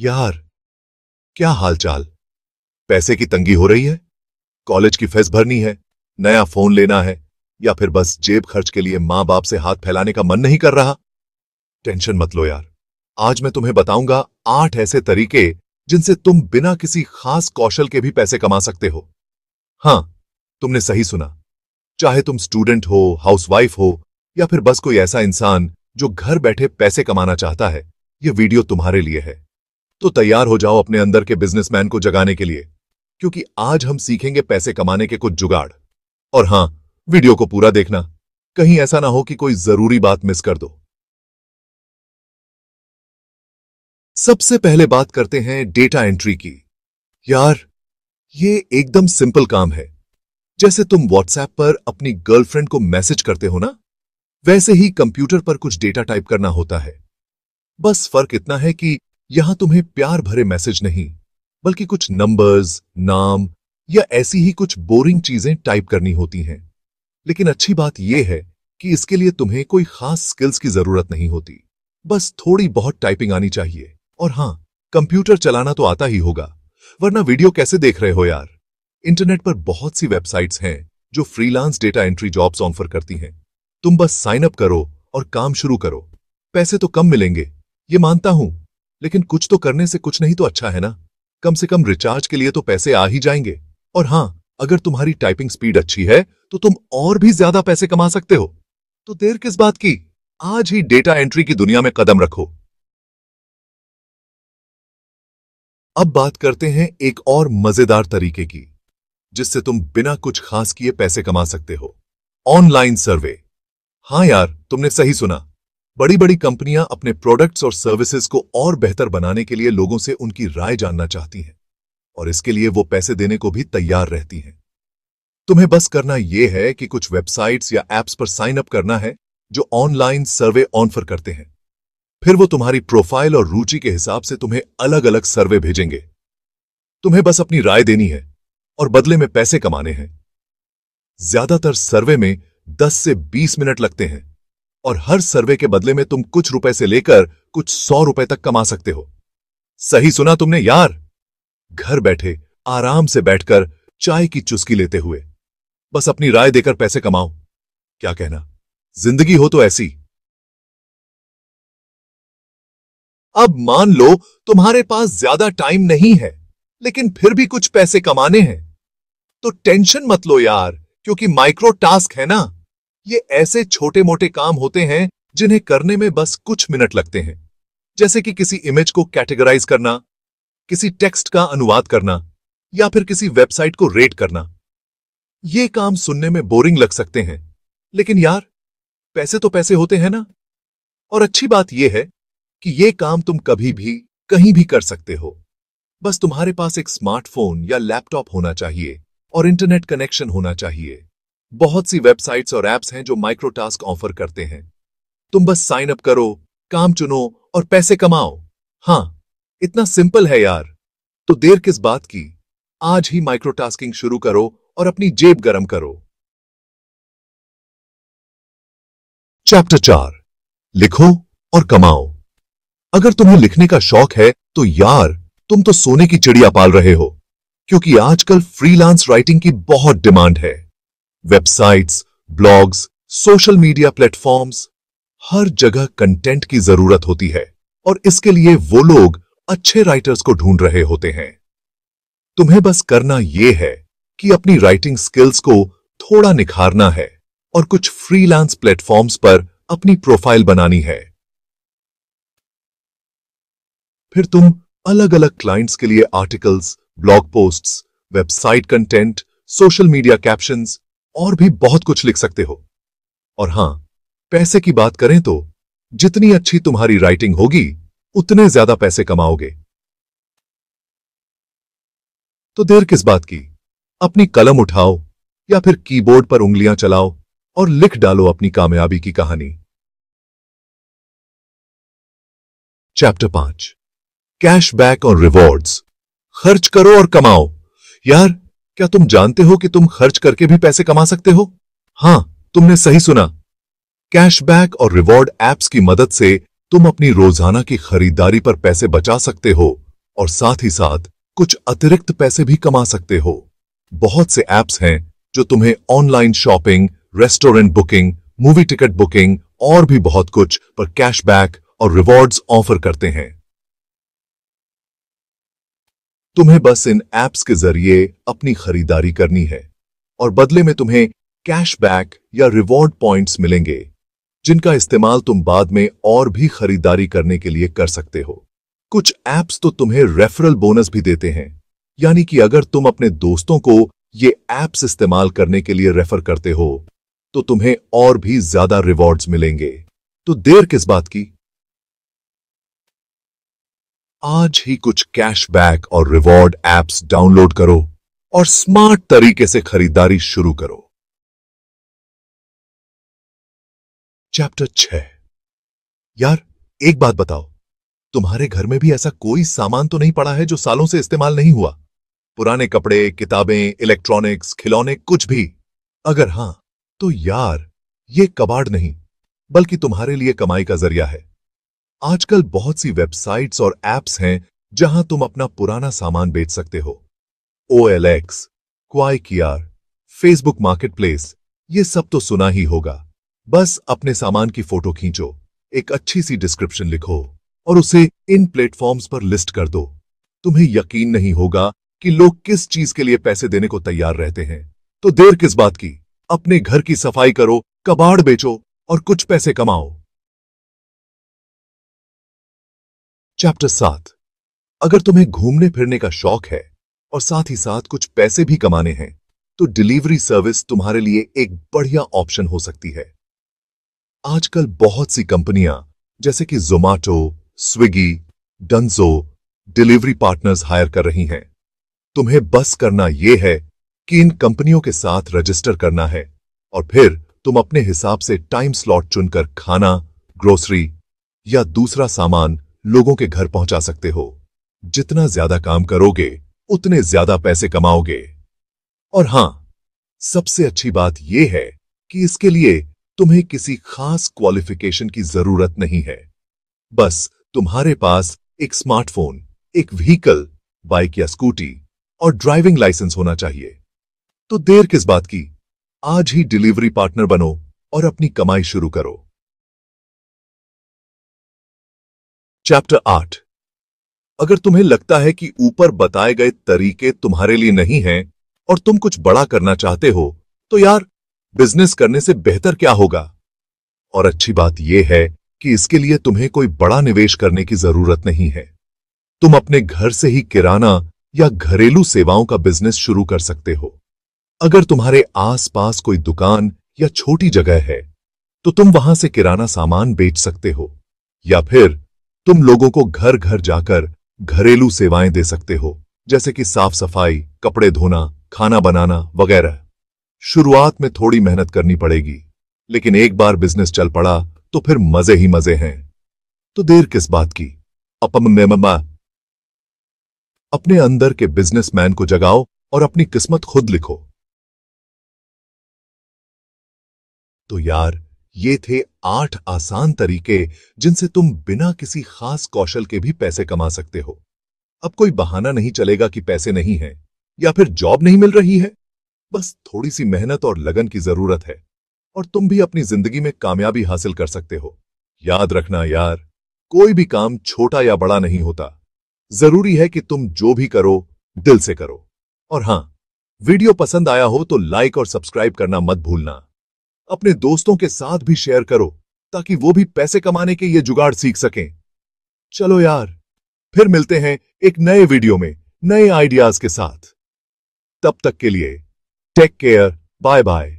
यार क्या हालचाल पैसे की तंगी हो रही है कॉलेज की फीस भरनी है नया फोन लेना है या फिर बस जेब खर्च के लिए मां बाप से हाथ फैलाने का मन नहीं कर रहा टेंशन मत लो यार आज मैं तुम्हें बताऊंगा आठ ऐसे तरीके जिनसे तुम बिना किसी खास कौशल के भी पैसे कमा सकते हो हां तुमने सही सुना चाहे तुम स्टूडेंट हो हाउसवाइफ हो या फिर बस कोई ऐसा इंसान जो घर बैठे पैसे कमाना चाहता है यह वीडियो तुम्हारे लिए है तो तैयार हो जाओ अपने अंदर के बिजनेसमैन को जगाने के लिए क्योंकि आज हम सीखेंगे पैसे कमाने के कुछ जुगाड़ और हां वीडियो को पूरा देखना कहीं ऐसा ना हो कि कोई जरूरी बात मिस कर दो सबसे पहले बात करते हैं डेटा एंट्री की यार ये एकदम सिंपल काम है जैसे तुम व्हाट्सएप पर अपनी गर्लफ्रेंड को मैसेज करते हो ना वैसे ही कंप्यूटर पर कुछ डेटा टाइप करना होता है बस फर्क इतना है कि यहां तुम्हें प्यार भरे मैसेज नहीं बल्कि कुछ नंबर्स नाम या ऐसी ही कुछ बोरिंग चीजें टाइप करनी होती हैं लेकिन अच्छी बात यह है कि इसके लिए तुम्हें कोई खास स्किल्स की जरूरत नहीं होती बस थोड़ी बहुत टाइपिंग आनी चाहिए और हां कंप्यूटर चलाना तो आता ही होगा वरना वीडियो कैसे देख रहे हो यार इंटरनेट पर बहुत सी वेबसाइट्स हैं जो freelance data entry jobs offer करती हैं तुम बस साइन अप करो और काम शुरू करो पैसे तो कम मिलेंगे ये मानता हूं लेकिन कुछ तो करने से कुछ नहीं तो अच्छा है ना कम से कम रिचार्ज के लिए तो पैसे आ ही जाएंगे और हां अगर तुम्हारी टाइपिंग स्पीड अच्छी है तो तुम और भी ज्यादा पैसे कमा सकते हो तो देर किस बात की आज ही डेटा एंट्री की दुनिया में कदम रखो अब बात करते हैं एक और मजेदार तरीके की जिससे तुम बिना कुछ खास किए पैसे कमा सकते हो ऑनलाइन सर्वे हाँ यार तुमने सही सुना बड़ी बड़ी कंपनियां अपने प्रोडक्ट्स और सर्विसेज को और बेहतर बनाने के लिए लोगों से उनकी राय जानना चाहती हैं और इसके लिए वो पैसे देने को भी तैयार रहती हैं तुम्हें बस करना यह है कि कुछ वेबसाइट्स या एप्स पर साइन अप करना है जो ऑनलाइन सर्वे ऑनफर करते हैं फिर वो तुम्हारी प्रोफाइल और रुचि के हिसाब से तुम्हें अलग अलग सर्वे भेजेंगे तुम्हें बस अपनी राय देनी है और बदले में पैसे कमाने हैं ज्यादातर सर्वे में 10 से 20 मिनट लगते हैं और हर सर्वे के बदले में तुम कुछ रुपए से लेकर कुछ सौ रुपए तक कमा सकते हो सही सुना तुमने यार घर बैठे आराम से बैठकर चाय की चुस्की लेते हुए बस अपनी राय देकर पैसे कमाओ क्या कहना जिंदगी हो तो ऐसी अब मान लो तुम्हारे पास ज्यादा टाइम नहीं है लेकिन फिर भी कुछ पैसे कमाने हैं तो टेंशन मत लो यार क्योंकि माइक्रो टास्क है ना ये ऐसे छोटे मोटे काम होते हैं जिन्हें करने में बस कुछ मिनट लगते हैं जैसे कि किसी इमेज को कैटेगराइज करना किसी टेक्स्ट का अनुवाद करना या फिर किसी वेबसाइट को रेट करना ये काम सुनने में बोरिंग लग सकते हैं लेकिन यार पैसे तो पैसे होते हैं ना और अच्छी बात यह है कि ये काम तुम कभी भी कहीं भी कर सकते हो बस तुम्हारे पास एक स्मार्टफोन या लैपटॉप होना चाहिए और इंटरनेट कनेक्शन होना चाहिए बहुत सी वेबसाइट्स और ऐप्स हैं जो माइक्रो टास्क ऑफर करते हैं तुम बस साइन अप करो काम चुनो और पैसे कमाओ हां इतना सिंपल है यार तो देर किस बात की आज ही माइक्रो टास्किंग शुरू करो और अपनी जेब गरम करो चैप्टर चार लिखो और कमाओ अगर तुम्हें लिखने का शौक है तो यार तुम तो सोने की चिड़िया पाल रहे हो क्योंकि आजकल फ्रीलांस राइटिंग की बहुत डिमांड है websites blogs social media platforms हर जगह कंटेंट की जरूरत होती है और इसके लिए वो लोग अच्छे राइटर्स को ढूंढ रहे होते हैं तुम्हें बस करना यह है कि अपनी राइटिंग स्किल्स को थोड़ा निखारना है और कुछ फ्रीलांस प्लेटफॉर्म्स पर अपनी प्रोफाइल बनानी है फिर तुम अलग अलग क्लाइंट्स के लिए articles blog posts website content social media captions और भी बहुत कुछ लिख सकते हो और हां पैसे की बात करें तो जितनी अच्छी तुम्हारी राइटिंग होगी उतने ज्यादा पैसे कमाओगे तो देर किस बात की अपनी कलम उठाओ या फिर कीबोर्ड पर उंगलियां चलाओ और लिख डालो अपनी कामयाबी की कहानी चैप्टर पांच कैशबैक और रिवॉर्ड्स खर्च करो और कमाओ यार क्या तुम जानते हो कि तुम खर्च करके भी पैसे कमा सकते हो हाँ तुमने सही सुना कैशबैक और रिवॉर्ड एप्स की मदद से तुम अपनी रोजाना की खरीदारी पर पैसे बचा सकते हो और साथ ही साथ कुछ अतिरिक्त पैसे भी कमा सकते हो बहुत से एप्स हैं जो तुम्हें online shopping restaurant booking movie ticket booking और भी बहुत कुछ पर कैशबैक और रिवॉर्ड्स ऑफर करते हैं तुम्हें बस इन ऐप्स के जरिए अपनी खरीदारी करनी है और बदले में तुम्हें कैशबैक या रिवॉर्ड पॉइंट्स मिलेंगे जिनका इस्तेमाल तुम बाद में और भी खरीदारी करने के लिए कर सकते हो कुछ ऐप्स तो तुम्हें रेफरल बोनस भी देते हैं यानी कि अगर तुम अपने दोस्तों को ये ऐप्स इस्तेमाल करने के लिए रेफर करते हो तो तुम्हें और भी ज्यादा रिवॉर्ड्स मिलेंगे तो देर किस बात की आज ही कुछ कैशबैक और रिवॉर्ड एप्स डाउनलोड करो और स्मार्ट तरीके से खरीदारी शुरू करो चैप्टर छ यार एक बात बताओ तुम्हारे घर में भी ऐसा कोई सामान तो नहीं पड़ा है जो सालों से इस्तेमाल नहीं हुआ पुराने कपड़े किताबें इलेक्ट्रॉनिक्स खिलौने कुछ भी अगर हां तो यार ये कबाड़ नहीं बल्कि तुम्हारे लिए कमाई का जरिया है आजकल बहुत सी वेबसाइट्स और एप्स हैं जहां तुम अपना पुराना सामान बेच सकते हो ओ एल एक्स क्वाई क्वाइकियर फेसबुक मार्केट प्लेस ये सब तो सुना ही होगा बस अपने सामान की फोटो खींचो एक अच्छी सी डिस्क्रिप्शन लिखो और उसे इन प्लेटफॉर्म्स पर लिस्ट कर दो तुम्हें यकीन नहीं होगा कि लोग किस चीज के लिए पैसे देने को तैयार रहते हैं तो देर किस बात की अपने घर की सफाई करो कबाड़ बेचो और कुछ पैसे कमाओ चैप्टर सात अगर तुम्हें घूमने फिरने का शौक है और साथ ही साथ कुछ पैसे भी कमाने हैं तो डिलीवरी सर्विस तुम्हारे लिए एक बढ़िया ऑप्शन हो सकती है आजकल बहुत सी कंपनियां जैसे कि Zomato Swiggy Dunzo delivery partners hire कर रही हैं तुम्हें बस करना यह है कि इन कंपनियों के साथ रजिस्टर करना है और फिर तुम अपने हिसाब से टाइम स्लॉट चुनकर खाना ग्रोसरी या दूसरा सामान लोगों के घर पहुंचा सकते हो जितना ज्यादा काम करोगे उतने ज्यादा पैसे कमाओगे और हां सबसे अच्छी बात यह है कि इसके लिए तुम्हें किसी खास क्वालिफिकेशन की जरूरत नहीं है बस तुम्हारे पास एक स्मार्टफोन एक व्हीकल बाइक या स्कूटी और ड्राइविंग लाइसेंस होना चाहिए तो देर किस बात की आज ही डिलीवरी पार्टनर बनो और अपनी कमाई शुरू करो चैप्टर आठ अगर तुम्हें लगता है कि ऊपर बताए गए तरीके तुम्हारे लिए नहीं हैं और तुम कुछ बड़ा करना चाहते हो तो यार बिजनेस करने से बेहतर क्या होगा और अच्छी बात यह है कि इसके लिए तुम्हें कोई बड़ा निवेश करने की जरूरत नहीं है तुम अपने घर से ही किराना या घरेलू सेवाओं का बिजनेस शुरू कर सकते हो अगर तुम्हारे आसपास कोई दुकान या छोटी जगह है तो तुम वहां से किराना सामान बेच सकते हो या फिर तुम लोगों को घर घर जाकर घरेलू सेवाएं दे सकते हो जैसे कि साफ सफाई कपड़े धोना खाना बनाना वगैरह शुरुआत में थोड़ी मेहनत करनी पड़ेगी लेकिन एक बार बिजनेस चल पड़ा तो फिर मजे ही मजे हैं तो देर किस बात की अपमा अपने अंदर के बिजनेसमैन को जगाओ और अपनी किस्मत खुद लिखो तो यार ये थे आठ आसान तरीके जिनसे तुम बिना किसी खास कौशल के भी पैसे कमा सकते हो अब कोई बहाना नहीं चलेगा कि पैसे नहीं हैं या फिर जॉब नहीं मिल रही है बस थोड़ी सी मेहनत और लगन की जरूरत है और तुम भी अपनी जिंदगी में कामयाबी हासिल कर सकते हो याद रखना यार कोई भी काम छोटा या बड़ा नहीं होता जरूरी है कि तुम जो भी करो दिल से करो और हां वीडियो पसंद आया हो तो लाइक और सब्सक्राइब करना मत भूलना अपने दोस्तों के साथ भी शेयर करो ताकि वो भी पैसे कमाने के ये जुगाड़ सीख सकें चलो यार फिर मिलते हैं एक नए वीडियो में नए आइडियाज के साथ तब तक के लिए टेक केयर बाय बाय